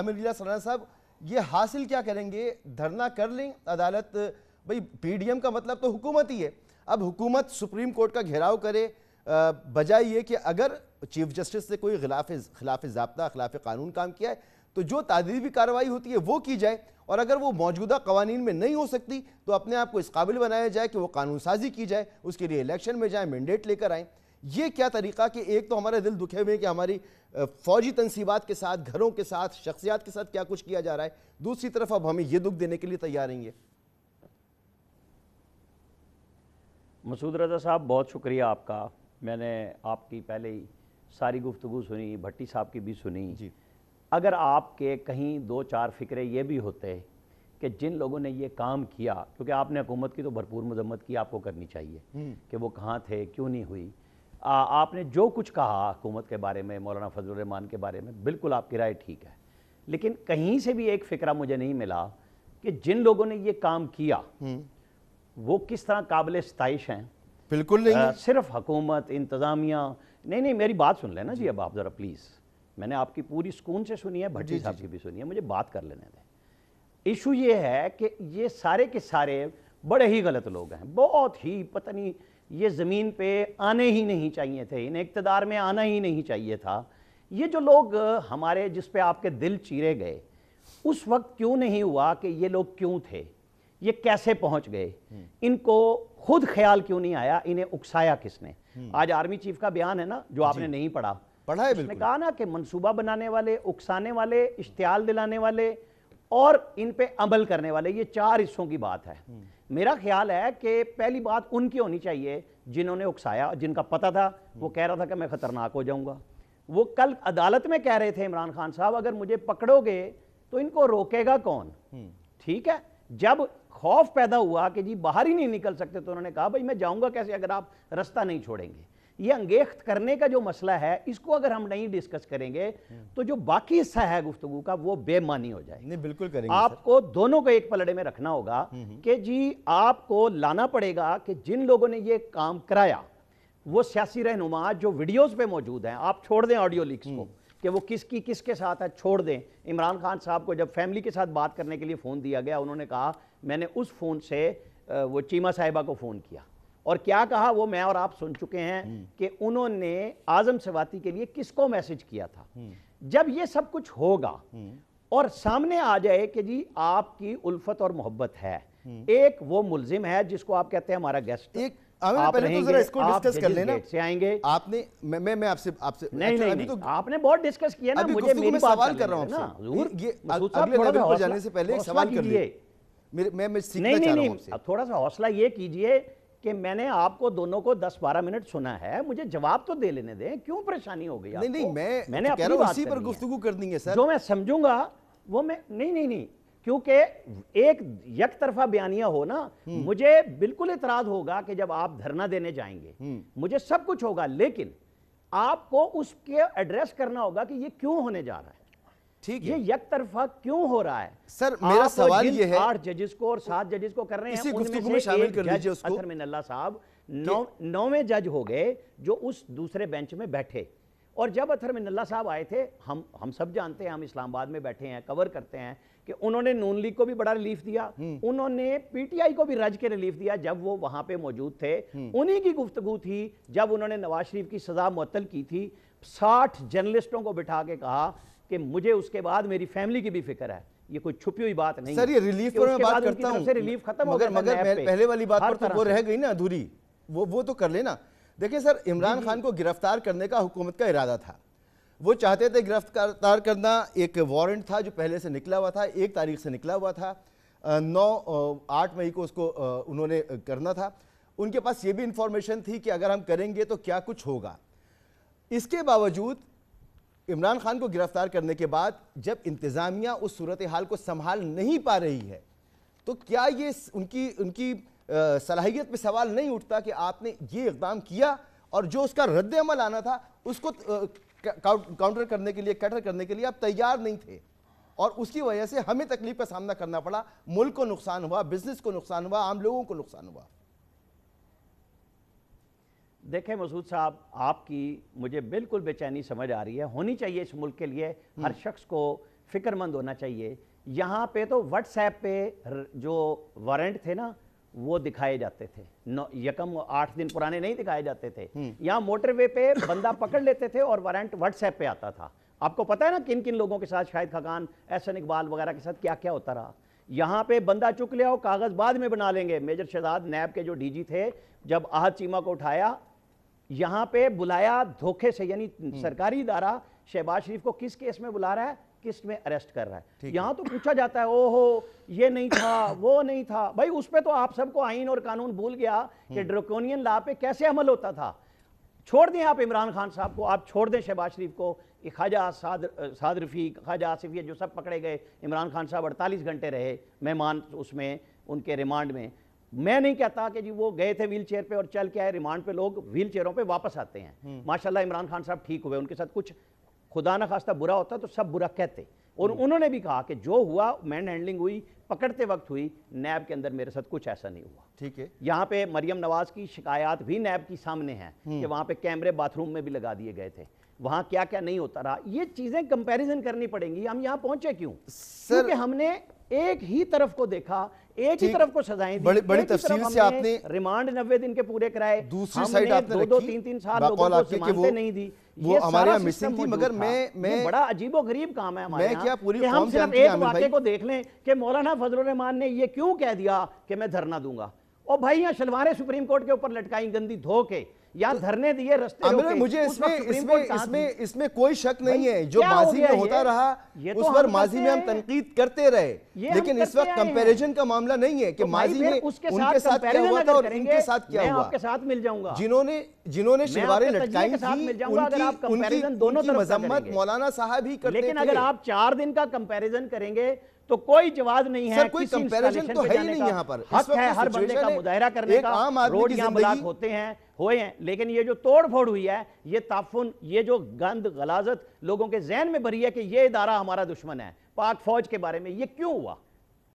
अमीरुल्ला सराना साहब ये हासिल क्या करेंगे धरना कर लें अदालत भाई पीडीएम का मतलब तो हुकूमत ही है अब हुकूमत सुप्रीम कोर्ट का घेराव करे बजाय ये कि अगर चीफ जस्टिस से कोई खिलाफ खिलाफ जबता खिलाफ कानून काम किया है तो जो तदीबी कार्रवाई होती है वो की जाए और अगर वो मौजूदा कवानीन में नहीं हो सकती तो अपने आप को इस काबिल बनाया जाए कि वो कानून साजी की जाए उसके लिए इलेक्शन में जाएँ मैंडेट लेकर आएँ ये क्या तरीका कि एक तो हमारे दिल दुखे हुए हैं कि हमारी फौजी तनसीबात के साथ घरों के साथ शख्सियात के साथ क्या कुछ किया जा रहा है दूसरी तरफ अब हमें ये दुख देने के लिए तैयार नहीं है मसूद रजा साहब बहुत शुक्रिया आपका मैंने आपकी पहले ही सारी गुफ्तु सुनी भट्टी साहब की भी सुनी जी अगर आपके कहीं दो चार फ़िक्रे ये भी होते कि जिन लोगों ने ये काम किया क्योंकि आपने हुकूमत की तो भरपूर मजम्मत की आपको करनी चाहिए हम्म। कि वो कहाँ थे क्यों नहीं हुई आपने जो कुछ कहा हुकूमत के बारे में मौलाना फजलरहमान के बारे में बिल्कुल आपकी राय ठीक है लेकिन कहीं से भी एक फ़िक्रा मुझे नहीं मिला कि जिन लोगों ने ये काम किया हम्म। वो किस तरह काबिल स्तश हैं बिल्कुल नहीं आ, सिर्फ हकूमत इंतज़ामिया नहीं नहीं मेरी बात सुन लेना जी अब आप ज़रा प्लीज़ मैंने आपकी पूरी सुकून से सुनी है भट्टी साहब की भी सुनी है मुझे बात कर लेने दें इशू ये है कि ये सारे के सारे बड़े ही गलत लोग हैं बहुत ही पता नहीं ये ज़मीन पे आने ही नहीं चाहिए थे इन्हें इकतदार में आना ही नहीं चाहिए था ये जो लोग हमारे जिस पे आपके दिल चीरे गए उस वक्त क्यों नहीं हुआ कि ये लोग क्यों थे ये कैसे पहुंच गए हम्म। इनको खुद ख्याल क्यों नहीं आया इन्हें उकसाया किसने हम्म। आज आर्मी चीफ का बयान है ना जो आपने नहीं पढ़ा पढ़ा है उसने कहा ना कि मनसूबा बनाने वाले उकसाने वाले इश्तियाल दिलाने वाले और इन पे अमल करने वाले ये चार हिस्सों की बात है हम्म। मेरा ख्याल है कि पहली बात उनकी होनी चाहिए जिन्होंने उकसाया जिनका पता था वो हम्म। कह रहा था कि मैं ख़तरनाक हो जाऊंगा वो कल अदालत में कह रहे थे इमरान खान साहब अगर मुझे पकड़ोगे तो इनको रोकेगा कौन हम्म। ठीक है जब खौफ पैदा हुआ कि जी बाहर ही नहीं निकल सकते तो उन्होंने कहा भाई मैं जाऊंगा कैसे अगर आप रास्ता नहीं छोड़ेंगे ये अंगेख्त करने का जो मसला है इसको अगर हम नहीं डिस्कस करेंगे तो जो बाकी हिस्सा है गुफ्तगु का वो बेमानी हो जाए नहीं बिल्कुल करेंगे आपको दोनों को एक पलड़े में रखना होगा हम्म, हम्म। कि जी आपको लाना पड़ेगा कि जिन लोगों ने ये काम कराया वो सियासी रहनुमा जो वीडियोज़ पे मौजूद हैं आप छोड़ दें ऑडियो लिक्स को हम्म। कि वो किसकी किसके साथ है छोड़ दें इमरान खान साहब को जब फैमिली के साथ बात करने के लिए फ़ोन दिया गया उन्होंने कहा मैंने उस फ़ोन से वो चीमा साहिबा को फ़ोन किया और क्या कहा वो मैं और आप सुन चुके हैं हम्म। कि उन्होंने आजम सवाती के लिए किसको मैसेज किया था हम्म। जब ये सब कुछ होगा हम्म। और सामने आ जाए कि जी आपकी उल्फत और मोहब्बत है एक वो मुलजिम है जिसको आप कहते हैं हमारा गेस्ट एक तो आपने बहुत डिस्कस किया ना मुझे मेरी सवाल कर रहा अगले जाने से पहले सवाल थोड़ा सा हौसला ये कीजिए कि मैंने आपको दोनों को 10-12 मिनट सुना है मुझे जवाब तो दे लेने दें क्यों परेशानी हो गई नहीं नहीं मैं मैंने तो अपनी पर गुफ्तु कर दी सर जो मैं समझूंगा वो मैं नहीं नहीं नहीं क्योंकि एक यक तरफा बयानिया हो ना हम्म। मुझे बिल्कुल इतराज होगा कि जब आप धरना देने जाएंगे हम्म। मुझे सब कुछ होगा लेकिन आपको उसके एड्रेस करना होगा कि ये क्यों होने जा रहा है ठीक है ये यक तरफा क्यों हो रहा है सर मेरा सवाल ये है आठ जजेस को और सात जजेस को कर रहे हैं उनमें से शामिल कर लीजिए उसको अतर मिन साहब नौ नौवें जज हो गए जो उस दूसरे बेंच में बैठे और जब अथर मिनल्ला साहब आए थे हम हम सब जानते हैं हम इस्लामाबाद में बैठे हैं कवर करते हैं कि उन्होंने नून लीग को भी बड़ा रिलीफ दिया हम्म। उन्होंने पीटीआई को भी रज के रिलीफ दिया जब वो वहां पे मौजूद थे हम्म। उन्हीं की गुफ्तगु थी जब उन्होंने नवाज शरीफ की सजा मुअत्तल की थी साठ जर्नलिस्टों को बिठा के कहा कि मुझे उसके बाद मेरी फैमिली की भी फिक्र है ये कोई छुपी हुई बात नहीं सर ये रिलीफ पर मैं बात करता हूं। रिलीफ खत्म मगर मगर पहले वाली बात पर तो वो रह गई ना अधूरी वो वो तो कर लेना देखिए सर इमरान खान को गिरफ्तार करने का हुकूमत का इरादा था वो चाहते थे गिरफ्तार करना एक वारंट था जो पहले से निकला हुआ था एक तारीख से निकला हुआ था नौ आठ मई को उसको उन्होंने करना था उनके पास ये भी इंफॉर्मेशन थी कि अगर हम करेंगे तो क्या कुछ होगा इसके बावजूद इमरान खान को गिरफ्तार करने के बाद जब इंतज़ामिया उस सूरत हाल को संभाल नहीं पा रही है तो क्या ये उनकी उनकी सलाहियत पे सवाल नहीं उठता कि आपने ये इकदाम किया और जो उसका रद्द अमल आना था उसको काउंटर करने के लिए कटर करने के लिए आप तैयार नहीं थे और उसकी वजह से हमें तकलीफ का सामना करना पड़ा मुल्क को नुकसान हुआ बिजनेस को नुकसान हुआ आम लोगों को नुकसान हुआ देखें मसूद साहब आपकी मुझे बिल्कुल बेचैनी समझ आ रही है होनी चाहिए इस मुल्क के लिए हर हम्म। शख्स को फिक्रमंद होना चाहिए यहाँ पे तो व्हाट्सएप पे जो वारंट थे ना वो दिखाए जाते थे यकम आठ दिन पुराने नहीं दिखाए जाते थे हम्म। यहाँ मोटरवे पे बंदा पकड़ लेते थे और वारंट व्हाट्सएप पे आता था आपको पता है ना किन किन लोगों के साथ शाहिद खकान एहसन इकबाल वगैरह के साथ क्या क्या होता रहा यहाँ पे बंदा चुक लिया और कागज़ बाद में बना लेंगे मेजर शहजाद नैब के जो डीजी थे जब आहद चीमा को उठाया यहां पे बुलाया धोखे से यानी सरकारी इदारा शहबाज शरीफ को किस केस में बुला रहा है किस में अरेस्ट कर रहा है यहां तो पूछा जाता है ओहो ये नहीं था वो नहीं था भाई उस पर तो आप सबको आइन और कानून भूल गया कि हम्म। ड्रोकोनियन लॉ पे कैसे अमल होता था छोड़ दें आप इमरान खान साहब को आप छोड़ दें शहबाज शरीफ को ख्वाजा साद साद रफी ख्वाजा आसिफिया जो सब पकड़े गए इमरान खान साहब अड़तालीस घंटे रहे मेहमान उसमें उनके रिमांड में मैं नहीं कहता कि जी वो गए थे व्हील चेयर पे और चल के आए रिमांड पे लोग व्हील चेयरों पे वापस आते हैं हम्म। माशाल्लाह इमरान खान साहब ठीक हुए उनके साथ कुछ खुदा ना खास्ता बुरा होता तो सब बुरा कहते और हम्म। उन्होंने भी कहा कि जो हुआ मैन हैंडलिंग हुई पकड़ते वक्त हुई नैब के अंदर मेरे साथ कुछ ऐसा नहीं हुआ ठीक है यहाँ पे मरियम नवाज की शिकायत भी नैब की सामने है हम्म। कि वहाँ पे कैमरे बाथरूम में भी लगा दिए गए थे वहाँ क्या क्या नहीं होता रहा ये चीज़ें कंपैरिजन करनी पड़ेंगी हम यहाँ पहुंचे क्यों क्योंकि हमने एक ही तरफ को देखा एक ही तरफ को सजाएं दी बड़ी, बड़ी तफसील से आपने रिमांड नब्बे दिन के पूरे कराए दूसरी साइड आपने दो दो तीन तीन साल लोगों को नहीं दी वो हमारे यहाँ मिसिंग थी मगर मैं मैं बड़ा अजीबो गरीब काम है हमारे मैं क्या पूरी हम सिर्फ एक वाक्य को देख लें कि मौलाना फजल रहमान ने ये क्यों कह दिया कि मैं धरना दूंगा और भाई यहाँ शलवारें सुप्रीम कोर्ट के ऊपर लटकाई गंदी धो के या तो धरने दिए रस्ते मुझे इसमें इसमें इसमें इसमें कोई शक नहीं है जो माजी में होता ये? रहा ये तो उस पर माजी में हम तनकीद करते रहे लेकिन इस वक्त कंपैरिजन का मामला नहीं है कि तो माजी में उनके साथ क्या हुआ था और इनके साथ क्या हुआ आपके साथ मिल जाऊंगा जिन्होंने जिन्होंने शिवारे लटकाई थी उनकी दोनों मजम्मत मौलाना साहब ही करते लेकिन अगर आप चार दिन का कंपैरिजन करेंगे तो कोई जवाब नहीं है कोई कंपैरिजन तो है ही नहीं यहाँ पर हक है हर बंदे का मुजाहरा करने का आम रोड यहाँ ब्लॉक होते हैं होए हैं लेकिन ये जो तोड़फोड़ हुई है ये ताफुन ये जो गंद गलाजत लोगों के जहन में भरी है कि ये इदारा हमारा दुश्मन है पाक फौज के बारे में ये क्यों हुआ